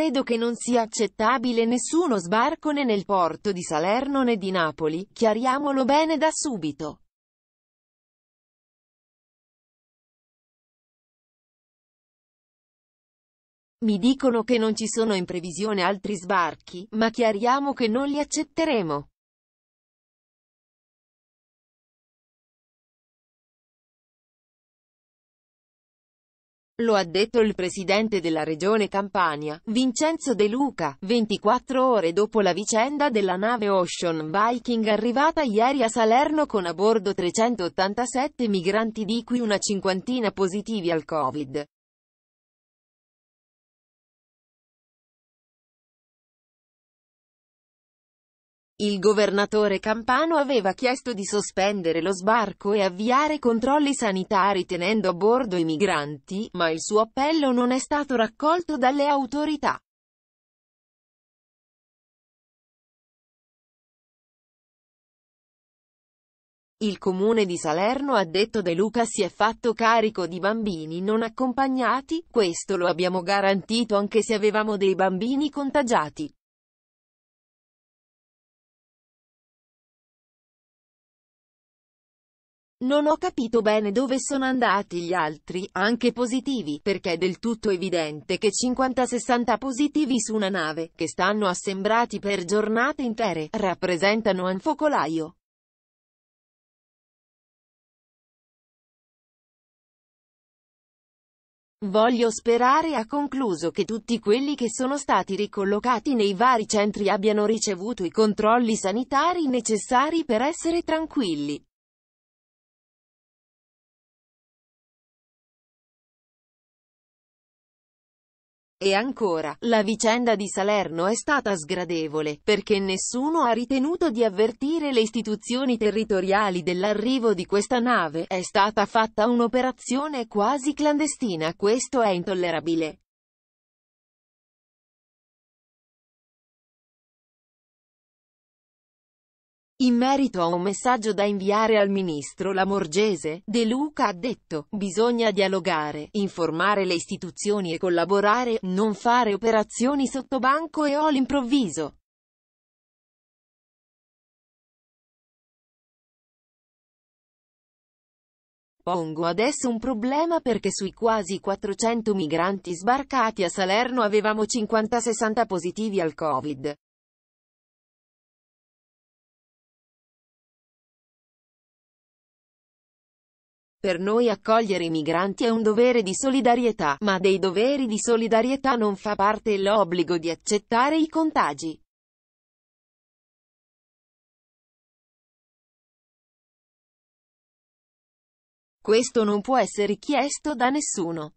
Credo che non sia accettabile nessuno sbarco né nel porto di Salerno né di Napoli, chiariamolo bene da subito. Mi dicono che non ci sono in previsione altri sbarchi, ma chiariamo che non li accetteremo. Lo ha detto il presidente della regione Campania, Vincenzo De Luca, 24 ore dopo la vicenda della nave Ocean Viking arrivata ieri a Salerno con a bordo 387 migranti di cui una cinquantina positivi al Covid. Il governatore campano aveva chiesto di sospendere lo sbarco e avviare controlli sanitari tenendo a bordo i migranti, ma il suo appello non è stato raccolto dalle autorità. Il comune di Salerno ha detto De Luca si è fatto carico di bambini non accompagnati, questo lo abbiamo garantito anche se avevamo dei bambini contagiati. Non ho capito bene dove sono andati gli altri, anche positivi, perché è del tutto evidente che 50-60 positivi su una nave, che stanno assembrati per giornate intere, rappresentano un focolaio. Voglio sperare ha concluso che tutti quelli che sono stati ricollocati nei vari centri abbiano ricevuto i controlli sanitari necessari per essere tranquilli. E ancora, la vicenda di Salerno è stata sgradevole, perché nessuno ha ritenuto di avvertire le istituzioni territoriali dell'arrivo di questa nave, è stata fatta un'operazione quasi clandestina, questo è intollerabile. In merito a un messaggio da inviare al ministro Lamorgese, De Luca ha detto, bisogna dialogare, informare le istituzioni e collaborare, non fare operazioni sotto banco e o all'improvviso. Pongo adesso un problema perché sui quasi 400 migranti sbarcati a Salerno avevamo 50-60 positivi al Covid. Per noi accogliere i migranti è un dovere di solidarietà, ma dei doveri di solidarietà non fa parte l'obbligo di accettare i contagi. Questo non può essere chiesto da nessuno.